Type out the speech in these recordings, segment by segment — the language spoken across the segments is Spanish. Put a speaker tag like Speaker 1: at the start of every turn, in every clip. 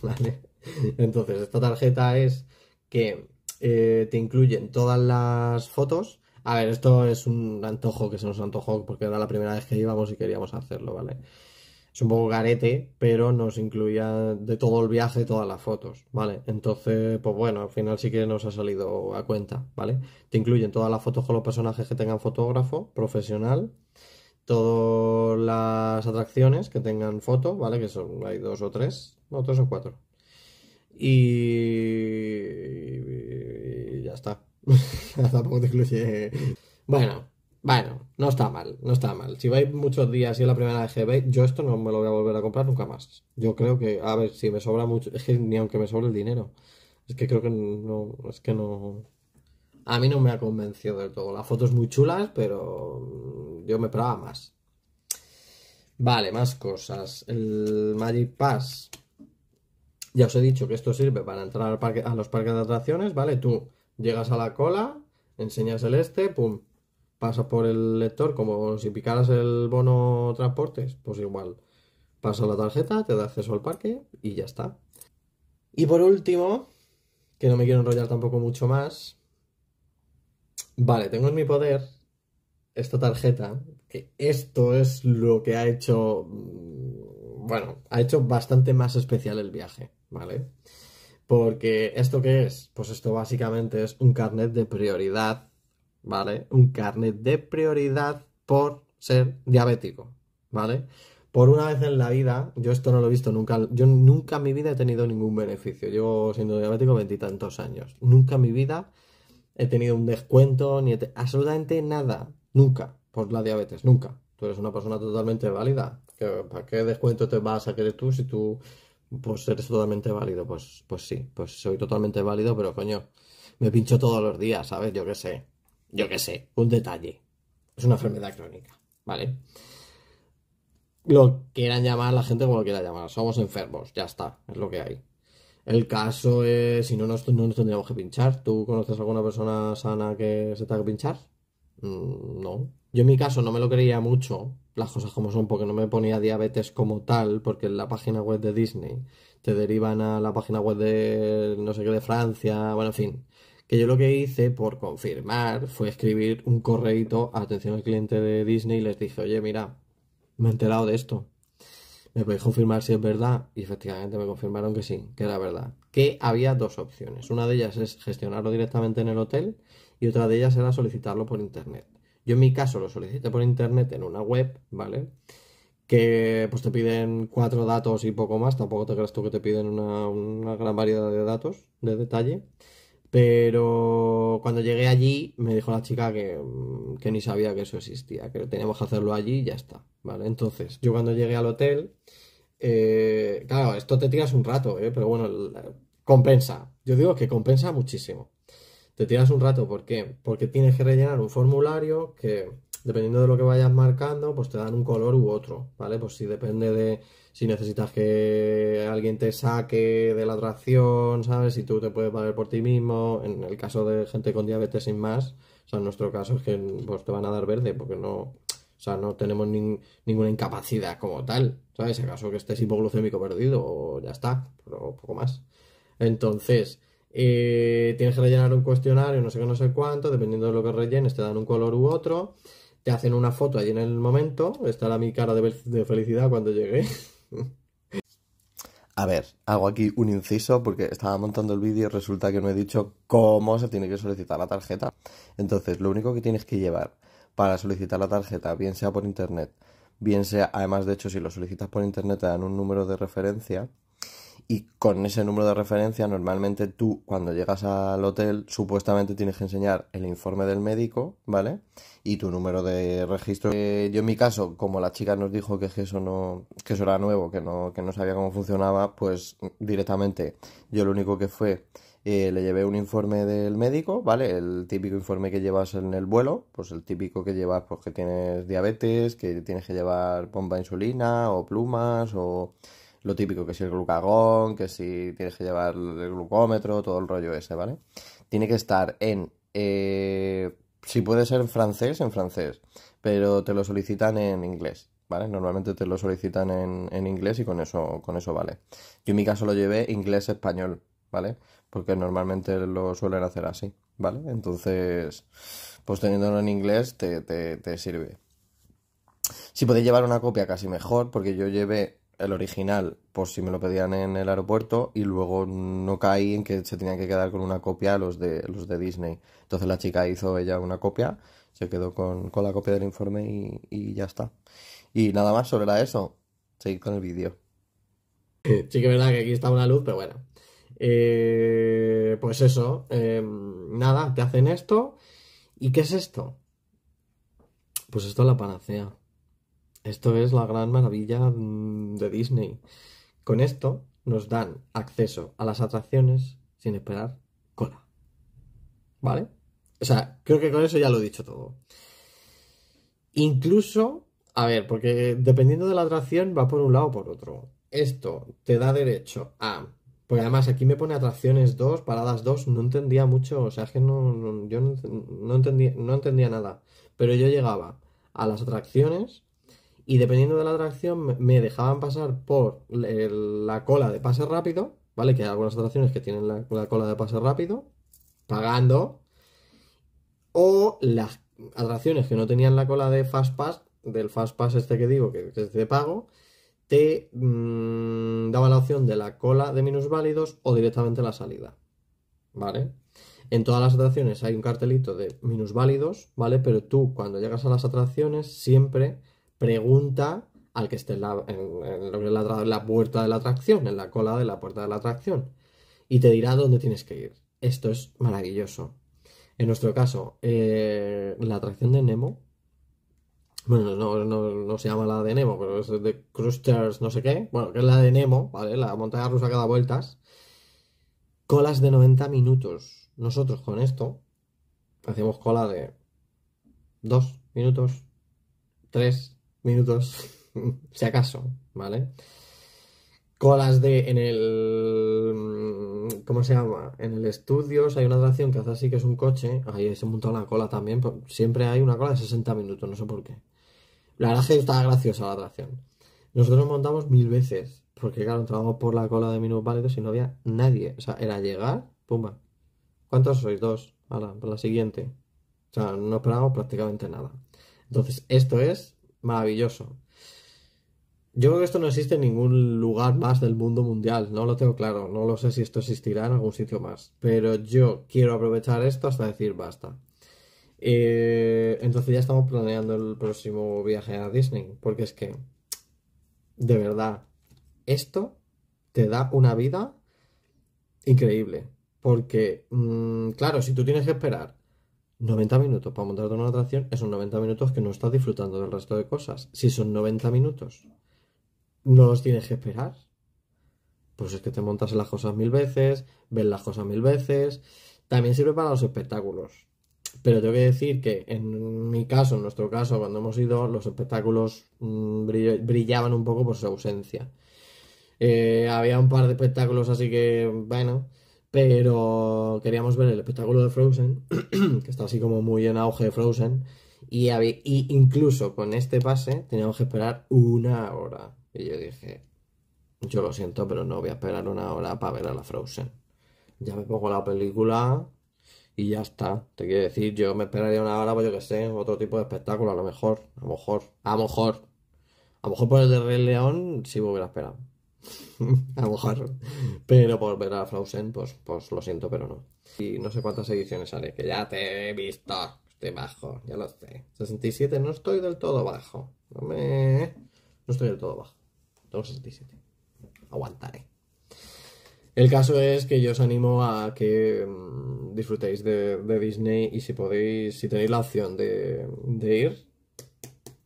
Speaker 1: ¿vale? Entonces, esta tarjeta es que eh, te incluyen todas las fotos. A ver, esto es un antojo que se nos antojó porque era la primera vez que íbamos y queríamos hacerlo, ¿vale? Es un poco garete, pero nos incluía de todo el viaje todas las fotos, ¿vale? Entonces, pues bueno, al final sí que nos ha salido a cuenta, ¿vale? Te incluyen todas las fotos con los personajes que tengan fotógrafo profesional, todas las atracciones que tengan foto, ¿vale? Que son, hay dos o tres, no, tres o cuatro. Y, ya está. Tampoco te incluye. Bueno, bueno, no está mal, no está mal. Si vais muchos días y es la primera vez que yo esto no me lo voy a volver a comprar nunca más. Yo creo que, a ver, si me sobra mucho, es que ni aunque me sobre el dinero. Es que creo que no, es que no. A mí no me ha convencido del todo. La foto es muy chulas, pero yo me esperaba más. Vale, más cosas. El Magic Pass. Ya os he dicho que esto sirve para entrar a los parques de atracciones, ¿vale? Tú llegas a la cola, enseñas el este, pum, pasa por el lector como si picaras el bono transportes, pues igual. Pasa la tarjeta, te da acceso al parque y ya está. Y por último, que no me quiero enrollar tampoco mucho más. Vale, tengo en mi poder esta tarjeta, que esto es lo que ha hecho, mm, bueno, ha hecho bastante más especial el viaje. ¿vale? Porque esto qué es? Pues esto básicamente es un carnet de prioridad, ¿vale? Un carnet de prioridad por ser diabético, ¿vale? Por una vez en la vida, yo esto no lo he visto nunca, yo nunca en mi vida he tenido ningún beneficio. Llevo siendo diabético veintitantos años. Nunca en mi vida he tenido un descuento, ni absolutamente nada, nunca, por la diabetes, nunca. Tú eres una persona totalmente válida. ¿Para qué descuento te vas a querer tú si tú pues eres totalmente válido, pues, pues sí, pues soy totalmente válido, pero coño, me pincho todos los días, ¿sabes? Yo qué sé, yo qué sé, un detalle. Es una enfermedad crónica, ¿vale? Lo quieran llamar la gente como lo quiera llamar, somos enfermos, ya está, es lo que hay. El caso es, si no nos, no nos tendríamos que pinchar. ¿Tú conoces alguna persona sana que se tenga que pinchar? Mm, no. Yo en mi caso no me lo creía mucho, las cosas como son, porque no me ponía diabetes como tal, porque en la página web de Disney te derivan a la página web de no sé qué de Francia, bueno, en fin. Que yo lo que hice por confirmar fue escribir un correito a atención al cliente de Disney y les dije, oye, mira, me he enterado de esto. ¿Me podéis confirmar si es verdad? Y efectivamente me confirmaron que sí, que era verdad. Que había dos opciones. Una de ellas es gestionarlo directamente en el hotel y otra de ellas era solicitarlo por internet. Yo en mi caso lo solicité por internet en una web, ¿vale? Que pues te piden cuatro datos y poco más, tampoco te creas tú que te piden una, gran variedad de datos de detalle. Pero cuando llegué allí me dijo la chica que, que, ni sabía que eso existía, que teníamos que hacerlo allí y ya está, ¿vale? Entonces, yo cuando llegué al hotel, eh, claro, esto te tiras un rato, ¿eh? pero bueno, compensa. Yo digo que compensa muchísimo te tiras un rato. ¿Por qué? Porque tienes que rellenar un formulario que, dependiendo de lo que vayas marcando, pues te dan un color u otro, ¿vale? Pues si depende de si necesitas que alguien te saque de la atracción, ¿sabes? Si tú te puedes valer por ti mismo. En el caso de gente con diabetes sin más, o sea, en nuestro caso es que pues, te van a dar verde porque no... O sea, no tenemos ninguna incapacidad como tal, ¿sabes? Si caso que estés hipoglucémico perdido o ya está, pero poco más. Entonces, eh, tienes que rellenar un cuestionario, no sé qué, no sé cuánto, dependiendo de lo que rellenes, te dan un color u otro, te hacen una foto allí en el momento, estará mi cara de, de felicidad cuando llegué. A ver, hago aquí un inciso porque estaba montando el vídeo y resulta que no he dicho cómo se tiene que solicitar la tarjeta. Entonces, lo único que tienes que llevar para solicitar la tarjeta, bien sea por internet, bien sea, además de hecho, si lo solicitas por internet te dan un número de referencia y con ese número de referencia normalmente tú cuando llegas al hotel supuestamente tienes que enseñar el informe del médico, ¿vale? Y tu número de registro. Eh, yo en mi caso, como la chica nos dijo que, eso no que eso era nuevo, que no que no sabía cómo funcionaba, pues directamente yo lo único que fue eh, le llevé un informe del médico, ¿vale? El típico informe que llevas en el vuelo, pues el típico que llevas, pues que tienes diabetes, que tienes que llevar bomba de insulina o plumas o lo típico, que si el glucagón, que si tienes que llevar el glucómetro, todo el rollo ese, ¿vale? Tiene que estar en, eh, si puede ser en francés, en francés, pero te lo solicitan en inglés, ¿vale? Normalmente te lo solicitan en, inglés y con eso, con eso vale. Yo en mi caso lo llevé inglés-español, ¿vale? Porque normalmente lo suelen hacer así, ¿vale? Entonces, pues teniéndolo en inglés te, te sirve. Si podéis llevar una copia, casi mejor, porque yo llevé el original por si me lo pedían en el aeropuerto y luego no caí en que se tenían que quedar con una copia los de, los de Disney. Entonces la chica hizo ella una copia, se quedó con, la copia del informe y, ya está. Y nada más sobre ESO, seguir con el vídeo. Eh, sí que es verdad que aquí está una luz, pero bueno. Eh, pues eso, em, nada, te hacen esto. ¿Y qué es esto? Pues esto es la panacea. Esto es la gran maravilla mm, de Disney. Con esto nos dan acceso a las atracciones sin esperar cola. ¿Vale? O sea, creo que con eso ya lo he dicho todo. Incluso, a ver, porque dependiendo de la atracción va por un lado o por otro. Esto te da derecho a... Porque además aquí me pone atracciones 2, paradas 2, no entendía mucho, o sea, es que no, yo entendía, no entendía nada. Pero yo llegaba a las atracciones y dependiendo de la atracción me dejaban pasar por la cola de pase rápido, ¿vale? Que hay algunas atracciones que tienen la, cola de pase rápido, pagando, o las atracciones que no tenían la cola de Fast Pass, del Fast Pass este que digo, que es de pago, te mm, daba la opción de la cola de minusválidos o directamente la salida, ¿vale? En todas las atracciones hay un cartelito de minusválidos, ¿vale? Pero tú cuando llegas a las atracciones siempre pregunta al que esté en, la, puerta de la atracción, en la cola de la puerta de la atracción, y te dirá dónde tienes que ir. Esto es maravilloso. En nuestro caso, eh, la atracción de Nemo, bueno, no, se llama la de Nemo, pero es de Crusters, no sé qué, bueno, que es la de Nemo, ¿vale? La montaña rusa que da vueltas, colas de 90 minutos. Nosotros con esto hacemos cola de 2 minutos, 3, minutos, si acaso, ¿vale? Colas de en el... ¿Cómo se llama? En el estudio hay una atracción que hace así que es un coche. Ahí se monta una cola también. Pues, siempre hay una cola de 60 minutos, no sé por qué. La verdad es que estaba graciosa la atracción. Nosotros montamos mil veces. Porque claro, entramos por la cola de minutos válidos y no había nadie. O sea, era llegar, pumba. ¿Cuántos sois? Dos. Ahora, por pues la siguiente. O sea, no esperábamos prácticamente nada. Entonces, esto es maravilloso. Yo creo que esto no existe en ningún lugar más del mundo mundial, no lo tengo claro, no lo sé si esto existirá en algún sitio más, pero yo quiero aprovechar esto hasta decir basta. Eh, entonces ya estamos planeando el próximo viaje a Disney, porque es que, de verdad, esto te da una vida increíble, porque, mm, claro, si tú tienes que esperar 90 minutos para montarte una atracción es un 90 minutos que no estás disfrutando del resto de cosas. Si son 90 minutos, no los tienes que esperar. Pues es que te montas en las cosas mil veces, ves las cosas mil veces. También sirve para los espectáculos. Pero tengo que decir que en mi caso, en nuestro caso, cuando hemos ido, los espectáculos mm, brillaban un poco por su ausencia. Eh, había un par de espectáculos así que, bueno, pero queríamos ver el espectáculo de Frozen, que está así como muy en auge de Frozen. Y, incluso con este pase teníamos que esperar una hora. Y yo dije, yo lo siento, pero no voy a esperar una hora para ver a la Frozen. Ya me pongo la película y ya está. Te quiero decir, yo me esperaría una hora, pues yo que sé, otro tipo de espectáculo, a lo mejor, a lo mejor, a lo mejor. A lo mejor por el de Rey León sí me hubiera esperado. a lo mejor. Pero por ver a Frozen, pues, pues lo siento, pero no. Y no sé cuántas ediciones haré, que ya te he visto. Estoy bajo, ya lo sé. 67, no estoy del todo bajo. No me... No estoy del todo bajo. Tengo 67. Aguantaré. El caso es que yo os animo a que mm, disfrutéis de, Disney y si podéis, si tenéis la opción de, de ir,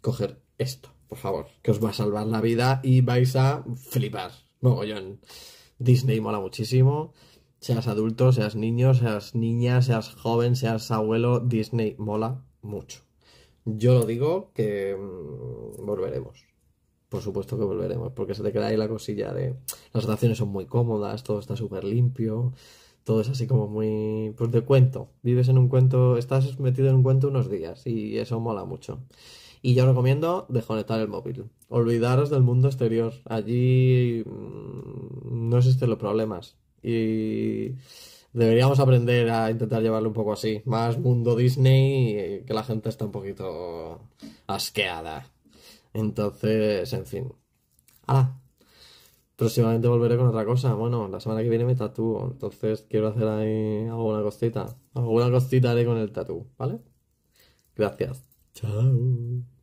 Speaker 1: coger esto por favor, que os va a salvar la vida y vais a flipar. Mogollón. Disney mola muchísimo. Seas adulto, seas niño, seas niña, seas joven, seas abuelo, Disney mola mucho. Yo lo digo que mm, volveremos. Por supuesto que volveremos, porque se te queda ahí la cosilla de las relaciones son muy cómodas, todo está súper limpio, todo es así como muy pues de cuento. Vives en un cuento, estás metido en un cuento unos días y eso mola mucho. Y yo recomiendo desconectar el móvil. Olvidaros del mundo exterior. Allí mm, no existen los problemas. Y deberíamos aprender a intentar llevarlo un poco así. Más mundo Disney, que la gente está un poquito asqueada. Entonces, en fin. ¡Hala! Próximamente volveré con otra cosa. Bueno, la semana que viene me tatúo. Entonces quiero hacer ahí alguna cosita. Alguna cosita haré con el tatú, ¿vale? Gracias. Chao.